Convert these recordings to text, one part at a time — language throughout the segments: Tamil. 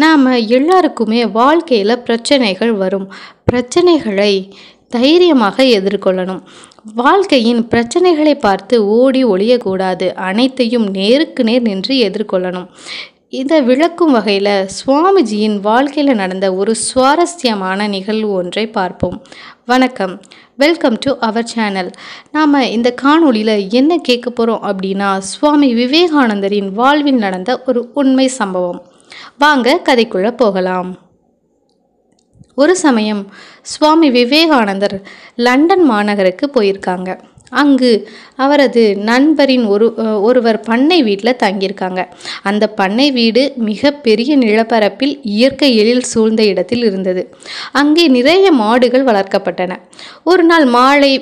நாம் எல்லாருக்குமே வாழ்க்கையில் பிரச்சனைகள் வரும் பிரச்சனைகளை தைரியமாக எதிர்கொள்ளணும் வாழ்க்கையின் பிரச்சனைகளை பார்த்து ஓடி ஒழியக்கூடாது அனைத்தையும் நேருக்கு நேர் நின்று எதிர்கொள்ளணும் இதை விளக்கும் வகையில் சுவாமிஜியின் வாழ்க்கையில் நடந்த ஒரு சுவாரஸ்யமான நிகழ்வு ஒன்றை பார்ப்போம் வணக்கம் வெல்கம் டு அவர் சேனல் நாம் இந்த காணொளியில் என்ன கேட்க போகிறோம் அப்படின்னா சுவாமி விவேகானந்தரின் வாழ்வில் நடந்த ஒரு உண்மை சம்பவம் வாங்க கதைக்குள்ளே போகலாம் ஒரு சமயம் சுவாமி விவேகானந்தர் லண்டன் மாநகருக்கு போயிருக்காங்க அங்கு அவரது நண்பரின் ஒரு ஒருவர் பண்ணை வீட்டில் தங்கியிருக்காங்க அந்த பண்ணை வீடு மிக பெரிய நிலப்பரப்பில் இயற்கை எழில் சூழ்ந்த இடத்தில் இருந்தது அங்கே நிறைய மாடுகள் வளர்க்கப்பட்டன ஒரு நாள் மாலை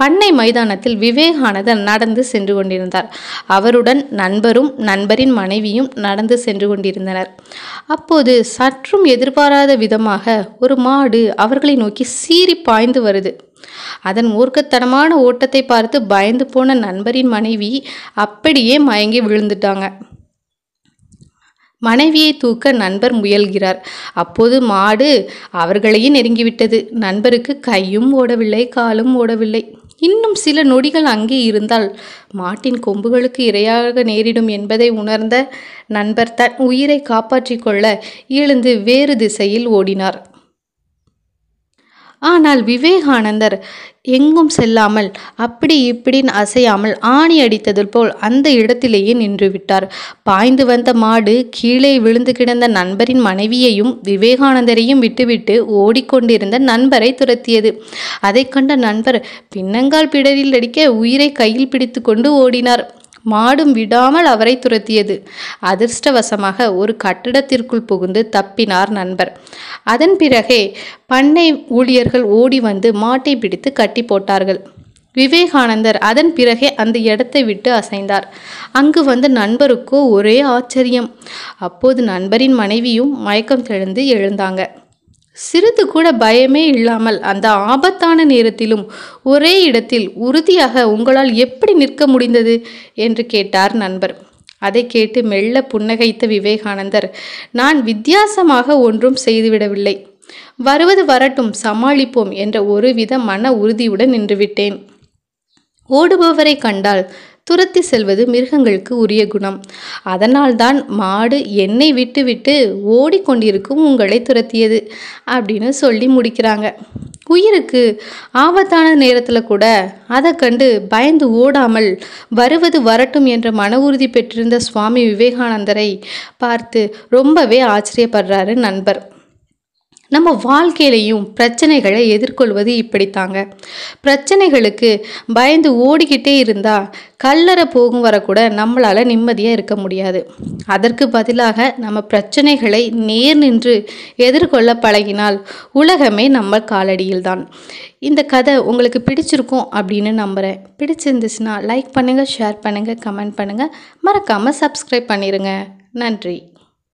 பண்ணை மைதானத்தில் விவேகானந்தர் நடந்து சென்று கொண்டிருந்தார் அவருடன் நண்பரும் நண்பரின் மனைவியும் நடந்து சென்று கொண்டிருந்தனர் அப்போது சற்றும் எதிர்பாராத விதமாக ஒரு மாடு அவர்களை நோக்கி சீறி பாய்ந்து வருது அதன் மூர்க்கத்தனமான ஓட்டத்தை பார்த்து பயந்து போன நண்பரின் மனைவி அப்படியே மயங்கி விழுந்துட்டாங்க மனைவியை தூக்க நண்பர் முயல்கிறார் அப்போது மாடு அவர்களையே நெருங்கிவிட்டது நண்பருக்கு கையும் ஓடவில்லை காலும் ஓடவில்லை இன்னும் சில நொடிகள் அங்கே இருந்தால் மாட்டின் கொம்புகளுக்கு இரையாக நேரிடும் என்பதை உணர்ந்த நண்பர் தன் உயிரை காப்பாற்றிக்கொள்ள எழுந்து வேறு திசையில் ஓடினார் ஆனால் விவேகானந்தர் எங்கும் செல்லாமல் அப்படி இப்படின்னு அசையாமல் ஆணி அடித்தது போல் அந்த இடத்திலேயே நின்று விட்டார் பாய்ந்து வந்த மாடு கீழே விழுந்து கிடந்த நண்பரின் மனைவியையும் விவேகானந்தரையும் விட்டுவிட்டு ஓடிக்கொண்டிருந்த நண்பரை துரத்தியது அதை கண்ட நண்பர் பின்னங்கால் பிடரில் அடிக்க உயிரை கையில் பிடித்து கொண்டு ஓடினார் மாடும் விடாமல் அவரை துரத்தியது அதிர்ஷ்டவசமாக ஒரு கட்டிடத்திற்குள் புகுந்து தப்பினார் நண்பர் அதன் பிறகே பண்ணை ஊழியர்கள் ஓடி வந்து மாட்டை பிடித்து கட்டி போட்டார்கள் விவேகானந்தர் அதன் பிறகே அந்த இடத்தை விட்டு அசைந்தார் அங்கு வந்த நண்பருக்கோ ஒரே ஆச்சரியம் அப்போது நண்பரின் மனைவியும் மயக்கம் தெழுந்து எழுந்தாங்க சிறிது கூட பயமே இல்லாமல் அந்த ஆபத்தான நேரத்திலும் ஒரே இடத்தில் உறுதியாக உங்களால் எப்படி நிற்க முடிந்தது என்று கேட்டார் நண்பர் அதை கேட்டு மெல்ல புன்னகைத்த விவேகானந்தர் நான் வித்தியாசமாக ஒன்றும் செய்துவிடவில்லை வருவது வரட்டும் சமாளிப்போம் என்ற ஒருவித மன உறுதியுடன் நின்றுவிட்டேன் ஓடுபவரை கண்டால் துரத்தி செல்வது மிருகங்களுக்கு உரிய குணம் அதனால்தான் மாடு என்னை விட்டுவிட்டு ஓடிக்கொண்டிருக்கும் உங்களை துரத்தியது அப்படின்னு சொல்லி முடிக்கிறாங்க உயிருக்கு ஆபத்தான நேரத்தில் கூட அதை கண்டு பயந்து ஓடாமல் வருவது வரட்டும் என்ற மன உறுதி பெற்றிருந்த சுவாமி விவேகானந்தரை பார்த்து ரொம்பவே ஆச்சரியப்படுறாரு நண்பர் நம்ம வாழ்க்கையிலையும் பிரச்சனைகளை எதிர்கொள்வது இப்படித்தாங்க பிரச்சனைகளுக்கு பயந்து ஓடிக்கிட்டே இருந்தால் கல்லறை போகும் வரக்கூட நம்மளால் நிம்மதியாக இருக்க முடியாது அதற்கு பதிலாக நம்ம பிரச்சனைகளை நேர் நின்று எதிர்கொள்ள பழகினால் உலகமே நம்ம காலடியில் தான் இந்த கதை உங்களுக்கு பிடிச்சிருக்கும் அப்படின்னு நம்புகிறேன் பிடிச்சிருந்துச்சுன்னா லைக் பண்ணுங்கள் ஷேர் பண்ணுங்கள் கமெண்ட் பண்ணுங்கள் மறக்காமல் சப்ஸ்கிரைப் பண்ணிடுங்க நன்றி